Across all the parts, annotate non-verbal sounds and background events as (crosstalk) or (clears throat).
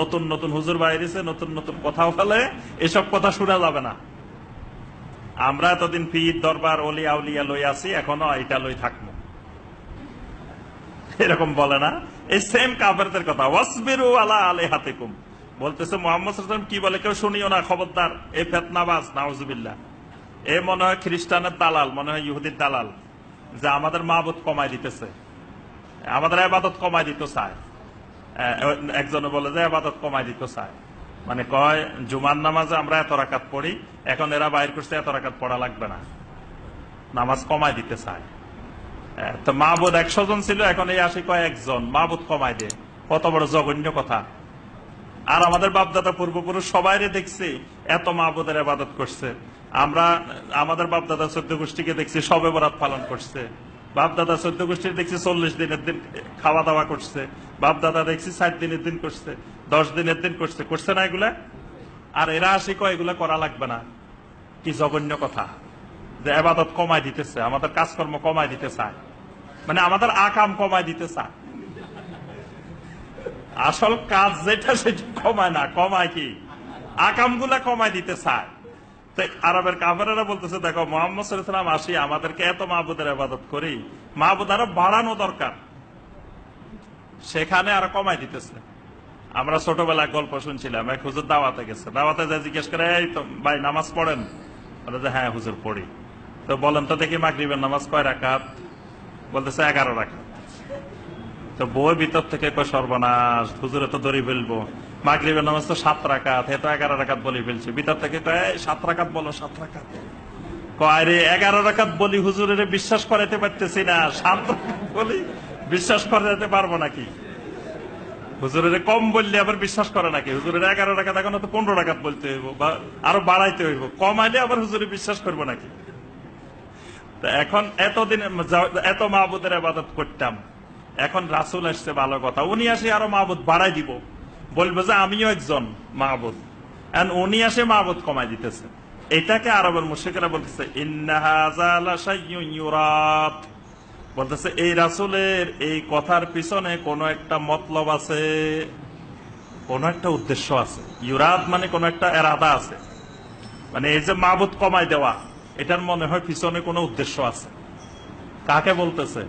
নতুন নতুন হুজুর বাইরেছে নতুন নতুন কথাও ফেলে এসব কথা শোনা যাবে না আমরা এতদিন পীর দরবার অলিয়া উলিয়া লই আসি এখনো এটা লই থাকব এরকম বলে না এই সেম কাফেরদের কথা ওয়াসবির আলা আলে হাতে কুম বলতেছে মোহাম্মদ কি বলে কেউ শুনিও না খবরদার এ ফেতনাবাজ নাউজবিল্লা এ মনে হয় খ্রিস্টানের দালাল মনে হয় ইহুদির দালাল যে আমাদের মাহবুত কমাই দিতেছে আমাদের আবাদত কমাই দিতে চায় একজনে বলে যে আবাদত কমাই দিত চায় মানে কয় জুমার নামাজে আমরা এত রাকাত পড়ি এখন এরা বাইর করছে এত রাকাত পড়া লাগবে না নামাজ কমাই দিতে চায় তো বোধ একশো জন ছিল এখন এই আসি কয় একজন মাহবুদ কমাই দে কত বড় জঘন্য কথা আর আমাদের বাপদাদা পূর্বপুরুষ সবাই দেখছি এত বোধের আবাদত করছে আমরা আমাদের বাপদাদা চোদ্দ গোষ্ঠীকে দেখছি সবে বরাত পালন করছে বাপদাদা চোদ্দ গোষ্ঠীর দেখছি চল্লিশ দিনের দিন খাওয়া দাওয়া করছে বাপ দাদা দেখছি ষাট দিনের দিন করছে দশ দিনের দিন করছে করছে না এগুলা আর এরা আসি কয় এগুলা করা লাগবে না কি জঘন্য কথা যে আবাদত কমায় দিতেছে আমাদের কাজকর্ম কমায় দিতে চায় মানে আমাদের আকাম কমায় দিতে চায় আসল কাজ যেটা সেটা কমায় না কমায় কি আকাম গুলা কমায় দিতে চায় আরবের কাফারেরা বলতেছে দেখো মোহাম্মদ সাল্লাম আসি আমাদেরকে এত মাহবুদের আবাদত করি মাহবুদ আরো বাড়ানো দরকার সেখানে আর কমাই দিতেছে আমরা ছোটবেলায় গল্প শুনছিলাম এক হুজুর দাওয়াতে গেছে দাওয়াতে যা জিজ্ঞেস করে এই তো ভাই নামাজ পড়েন বলে যে হ্যাঁ হুজুর পড়ি তো বলেন তো দেখি মাগরিবের নামাজ কয় রাখাত বলতেছে এগারো রাখাত তো বই ভিতর থেকে কয় সর্বনাশ হুজুরে তো দড়ি ফেলবো মাগরিবের নামাজ তো সাত রাখাত হে তো এগারো রাখাত বলি ফেলছি ভিতর থেকে কয় সাত রাখাত বলো সাত রাখাত কয় রে এগারো রাখাত বলি হুজুরের বিশ্বাস করাইতে পারতেছি না সাত রাখাত বলি বিশ্বাস যেতে পারবো নাকি হুজুরের কম বললে আবার বিশ্বাস করে নাকি হুজুরের এগারো টাকা তখন তো পনেরো টাকা বলতে হইব বা আরো বাড়াইতে হইব আইলে আবার হুজুরে বিশ্বাস করবো নাকি তা এখন এতদিন এত মাহবুদের আবাদত করতাম এখন রাসুল আসছে ভালো কথা উনি আসে আরো মাহবুদ বাড়াই দিব বলবো যে আমিও একজন মাহবুদ এন্ড উনি আসে মাহবুদ কমাই দিতেছে এটাকে আরবের মুশিকরা বলতেছে ইন্না বলতেছে এই রাসুলের এই কথার পিছনে কোনো একটা মতলব আছে কোন একটা উদ্দেশ্য আছে ইউরাদ মানে কোন একটা এরাদা আছে মানে এই যে মাবুদ কমাই দেওয়া এটার মনে হয় পিছনে কোনো উদ্দেশ্য আছে কাকে বলতেছে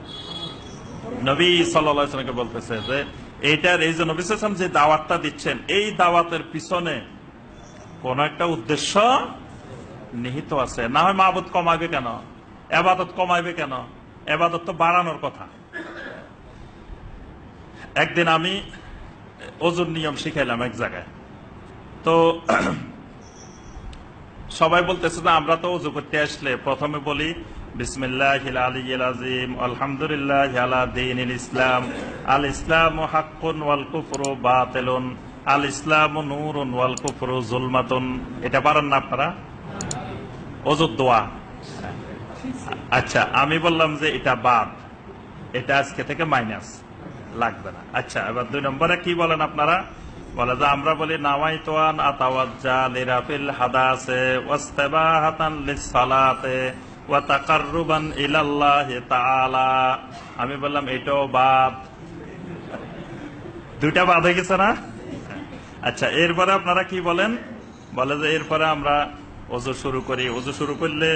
নবী সাল্লামকে বলতেছে যে এইটার এই যে নবী সালাম যে দাওয়াতটা দিচ্ছেন এই দাওয়াতের পিছনে কোন একটা উদ্দেশ্য নিহিত আছে না হয় মাবুদ কমাবে কেন এবাদত কমাইবে কেন এবাদত তো বাড়ানোর কথা একদিন আমি ওজন নিয়ম শিখাইলাম এক জায়গায় তো (clears throat) সবাই বলতেছে না আমরা তো উজু করতে আসলে প্রথমে বলি বিসমিল্লাহ আলিল আজিম আলহামদুলিল্লাহ আলা ইসলাম আল ইসলাম হাক্কুন ওয়াল কুফরু বাতেলুন আল ইসলাম নূরুন ওয়াল কুফরু জুলমাতুন এটা পারেন না আপনারা অজুর দোয়া আচ্ছা আমি বললাম যে এটা বাদ এটা আজকে থেকে মাইনাস লাগবে না আচ্ছা এবার দুই নম্বরে কি বলেন আপনারা বলে যে আমরা বলি নামাই তোয়ান আছে হাদাসে ওয়াস্তাবাহাতান লিসসালাতে ওয়া তাকাররুবান ইলাল্লাহি তাআলা আমি বললাম এটাও বাদ দুইটা বাদ হয়ে গেছে না আচ্ছা এরপরে আপনারা কি বলেন বলে যে এরপরে আমরা ওজু শুরু করি ওজু শুরু করলে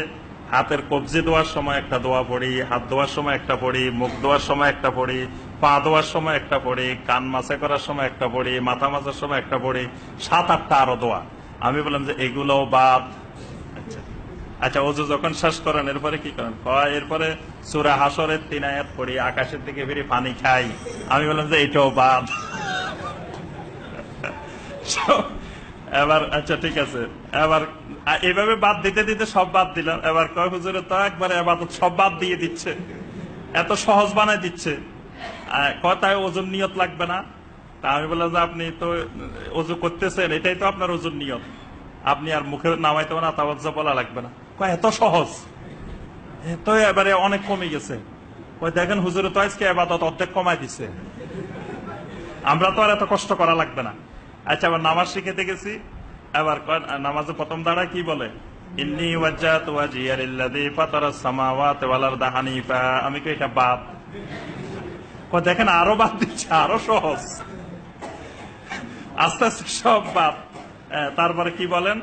হাতের কবজি দেওয়ার সময় একটা দোয়া পড়ি হাত ধোয়ার সময় একটা পড়ি মুখ ধোয়ার সময় একটা পড়ি পা ধোয়ার সময় একটা পড়ি কান মাছে করার সময় একটা পড়ি মাথা মাছের সময় একটা পড়ি সাত আটটা আরো দোয়া আমি বললাম যে এগুলো বাদ আচ্ছা, আচ্ছা অজু যখন শেষ করেন এরপরে কি করেন এরপরে সুরা হাসরের তিন আয়াত পড়ি আকাশের দিকে ফিরে পানি খাই আমি বললাম যে এটাও বাদ (laughs) এবার আচ্ছা ঠিক আছে এবার আর এভাবে বাদ দিতে দিতে সব বাদ দিলাম এবার কয় হুজুরে তো একবারে আবাদত সব বাদ দিয়ে দিচ্ছে এত সহজ বানায় দিচ্ছে কথায় ওজন নিয়ত লাগবে না তা আমি বললাম যে আপনি তো ওজু করতেছেন এটাই তো আপনার ওজন নিয়ত আপনি আর মুখে নামাইতে না তাবাজ্জা বলা লাগবে না কয় এত সহজ এত এবারে অনেক কমে গেছে ওই দেখেন হুজুরে তো আজকে আবাদত অর্ধেক কমায় দিছে আমরা তো আর এত কষ্ট করা লাগবে না আচ্ছা আবার নামাজ শিখেতে গেছি আবার নামাজে প্রথম দাঁড়া কি বলে আমি কি এটা দেখেন আরো দিচ্ছে আরো সহজ আস্তে আস্তে সব বাদ তারপরে কি বলেন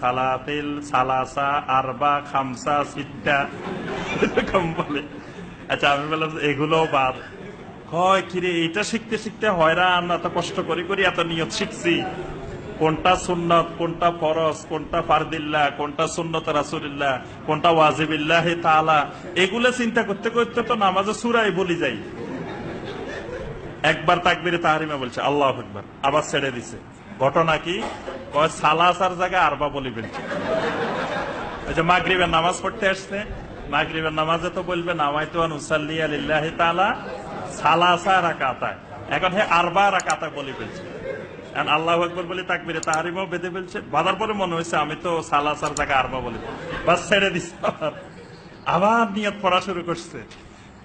সালাতিল সালাসা আরবা খামসা বলে আচ্ছা আমি বললাম এগুলো বাদ হয় কিরে এটা শিখতে শিখতে হয়রান এত কষ্ট করে করি এত নিয়ত শিখছি কোনটা সুন্নত কোনটা ফরজ কোনটা ফারদিল্লা কোনটা সুন্নত রাসুলিল্লাহ কোনটা ওয়াজিবিল্লাহ হে তালা এগুলো চিন্তা করতে করতে তো নামাজে সুরাই বলি যাই একবার তাকবিরে তাহারিমা বলছে আল্লাহ একবার আবার ছেড়ে দিছে ঘটনা কি কয় সালাসার জায়গায় আরবা বলি ফেলছে ওই যে মাগরিবের নামাজ পড়তে আসছে মাগরিবের নামাজে তো বলবে নামাই তো আনুসাল্লিয়া লিল্লাহ তালা সালাসা রাকাতা এখন হে আরবা রাকাতা বলে ফেলছে কারণ আল্লাহ একবার বলে তাকবিরে তাহারিমাও বেঁধে ফেলছে বাজার পরে মনে হয়েছে আমি তো সালাসার তাকে আরবা বলে বাস ছেড়ে দিচ্ছে আবার নিয়ত পড়া শুরু করছে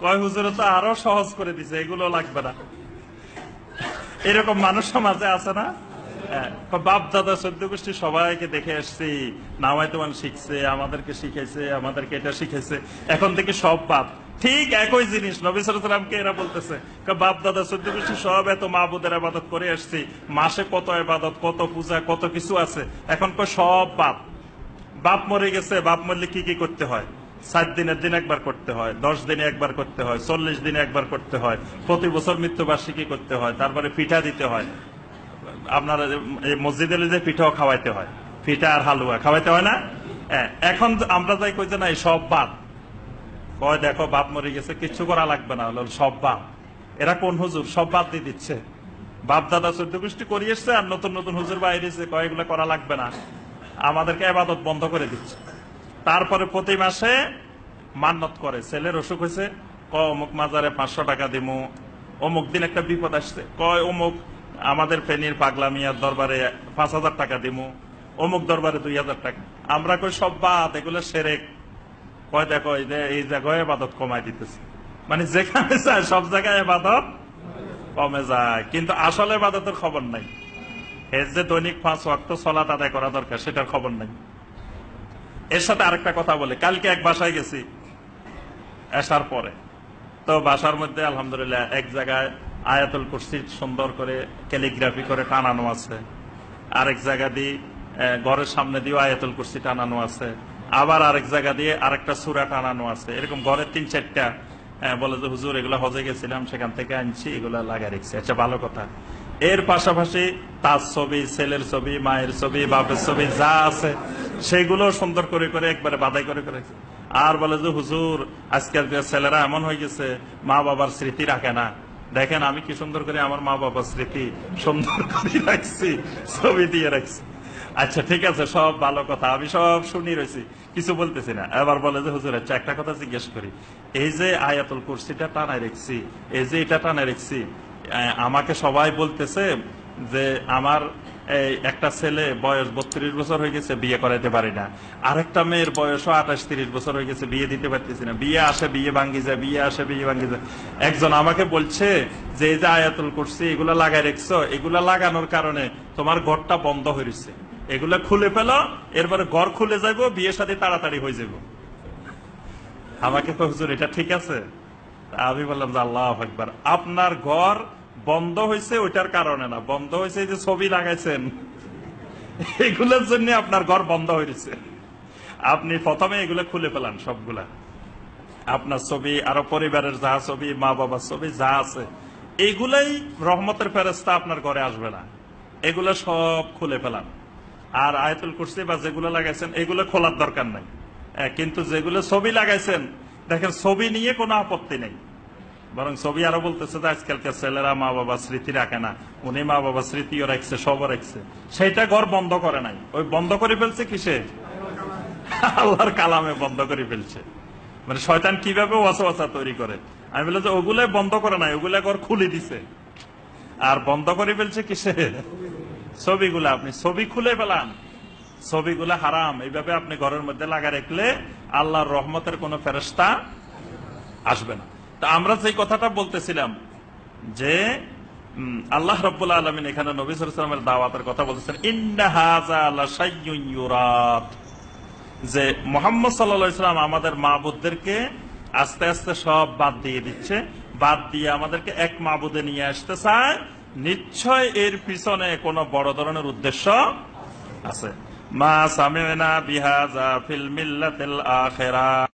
কয় হুজুরে তো আরো সহজ করে দিছে এগুলো লাগবে না এরকম মানুষ সমাজে আছে না হ্যাঁ, বাপ দাদা সদ্য গোষ্ঠী সবাইকে দেখে আসছি নামায় তোমার শিখছে আমাদেরকে শিখেছে আমাদেরকে এটা শিখেছে এখন থেকে সব বাপ ঠিক একই জিনিস সালামকে এরা বলতেছে বাপ দাদা সদ্য গোষ্ঠী সব এত মা মাহবুদের আবাদত করে আসছি মাসে কত আবাদত কত পূজা কত কিছু আছে এখন তো সব বাপ বাপ মরে গেছে বাপ মরলে কি কি করতে হয় সাত দিনের দিন একবার করতে হয় দশ দিনে একবার করতে হয় চল্লিশ দিনে একবার করতে হয় প্রতি বছর মৃত্যুবার্ষিকী করতে হয় তারপরে পিঠা দিতে হয় আপনারা এই মসজিদে যে পিঠাও খাওয়াইতে হয় পিঠা আর হালুয়া খাওয়াইতে হয় না হ্যাঁ, এখন আমরা যাই কইতে না সব বাপ কয় দেখো বাপ মরে গেছে কিচ্ছু করা লাগবে না হলো সব বাপ এরা কোন হুজুর সব বাদ দিয়ে দিচ্ছে বাপ দাদা চোদ্দ গোষ্ঠী করে এসছে আর নতুন নতুন হুজুর বাইরে এসে কয়েকগুলো এগুলো করা লাগবে না আমাদেরকে আবাদত বন্ধ করে দিচ্ছে তারপরে প্রতি মাসে মান্নত করে ছেলের অসুখ হয়েছে ক অমুক মাজারে পাঁচশো টাকা দিমু অমুক দিন একটা বিপদ আসছে কয় অমুক আমাদের ফেনীর পাগলামিয়ার দরবারে পাঁচ হাজার টাকা দিমু অমুক দরবারে দুই হাজার টাকা আমরা কই সব বাদ এগুলো সেরেক কয় দেখো এই জায়গায় এবাদত কমাই দিতেছে মানে যেখানে যায় সব জায়গায় এবাদত কমে যায় কিন্তু আসলে এবাদতের খবর নাই এর যে দৈনিক পাঁচ ওয়াক্ত চলা আদায় করা দরকার সেটার খবর নাই এর সাথে আরেকটা কথা বলে কালকে এক বাসায় গেছি আসার পরে তো বাসার মধ্যে আলহামদুলিল্লাহ এক জায়গায় আয়াতুল কুরসি সুন্দর করে ক্যালিগ্রাফি করে টানানো আছে আরেক জায়গা দিয়ে ঘরের সামনে দিয়েও আয়াতুল কুরসি টানানো আছে আবার আরেক জায়গা দিয়ে আরেকটা সুরা টানানো আছে এরকম ঘরের তিন চারটা বলে যে হুজুর এগুলো হজে গেছিলাম সেখান থেকে আনছি এগুলো লাগা রেখছি আচ্ছা ভালো কথা এর পাশাপাশি তার ছবি ছেলের ছবি মায়ের ছবি বাপের ছবি যা আছে সেগুলো সুন্দর করে করে একবারে বাধাই করে করে আর বলে যে হুজুর আজকাল ছেলেরা এমন হয়ে গেছে মা বাবার স্মৃতি রাখে না দেখেন আমি কি সুন্দর করে আমার মা বাবার স্মৃতি সুন্দর করে রাখছি ছবি দিয়ে রাখছি আচ্ছা ঠিক আছে সব ভালো কথা আমি সব শুনি রয়েছি কিছু বলতেছি না এবার বলে যে হুজুর আচ্ছা একটা কথা জিজ্ঞেস করি এই যে আয়াতুল কুরসিটা টানায় রেখছি এই যে এটা টানায় রেখছি আমাকে সবাই বলতেছে যে আমার এই একটা ছেলে বয়স বত্রিশ বছর হয়ে গেছে বিয়ে করাইতে পারি না আরেকটা মেয়ের বয়সও আঠাশ তিরিশ বছর হয়ে গেছে বিয়ে দিতে পারতেছি না বিয়ে আসে বিয়ে ভাঙ্গি যায় বিয়ে আসে বিয়ে ভাঙ্গি যায় একজন আমাকে বলছে যে এই যে আয়াতুল করছি এগুলা লাগাই রেখছ এগুলা লাগানোর কারণে তোমার ঘরটা বন্ধ হয়েছে এগুলা খুলে ফেল এরপরে ঘর খুলে যাব বিয়ে সাথে তাড়াতাড়ি হয়ে যাব আমাকে তো হুজুর এটা ঠিক আছে আমি বললাম যে আল্লাহ একবার আপনার ঘর বন্ধ হয়েছে ওইটার কারণে না বন্ধ হয়েছে যে ছবি লাগাইছেন এগুলোর জন্য আপনার ঘর বন্ধ হয়েছে আপনি প্রথমে এগুলো খুলে ফেলান সবগুলা আপনার ছবি আরো পরিবারের যা ছবি মা বাবার ছবি যা আছে এগুলাই রহমতের ফেরস্তা আপনার ঘরে আসবে না এগুলো সব খুলে ফেলান আর আয়তুল কুর্সি বা যেগুলো লাগাইছেন এগুলো খোলার দরকার নাই কিন্তু যেগুলো ছবি লাগাইছেন দেখেন ছবি নিয়ে কোনো আপত্তি নেই বরং ছবি আরো বলতেছে যে আজকালকার ছেলেরা মা বাবা স্মৃতি রাখে না উনি মা বাবা স্মৃতিও রাখছে সবও রাখছে সেইটা ঘর বন্ধ করে নাই ওই বন্ধ করে ফেলছে কিসে আল্লাহর কালামে বন্ধ করে ফেলছে মানে শয়তান কিভাবে ওয়াসা তৈরি করে আমি বললাম যে ওগুলো বন্ধ করে নাই ওগুলো ঘর খুলে দিছে আর বন্ধ করে ফেলছে কিসে ছবিগুলো আপনি ছবি খুলে ফেলান ছবিগুলো হারাম এইভাবে আপনি ঘরের মধ্যে লাগা রাখলে আল্লাহর রহমতের কোন ফেরস্তা আসবে না তা আমরা সেই কথাটা বলতেছিলাম যে আল্লাহ রব্বুল্লা আলমিন এখানে নবীলামের দাওয়াতের কথা বলতেছেন যে মোহাম্মদ সাল্লাম আমাদের বুদ্ধদেরকে আস্তে আস্তে সব বাদ দিয়ে দিচ্ছে বাদ দিয়ে আমাদেরকে এক মা নিয়ে আসতে চায় নিশ্চয় এর পিছনে কোনো বড় ধরনের উদ্দেশ্য আছে মা সামিনা বিহাজা ফিল মিল্লাতিল আখেরা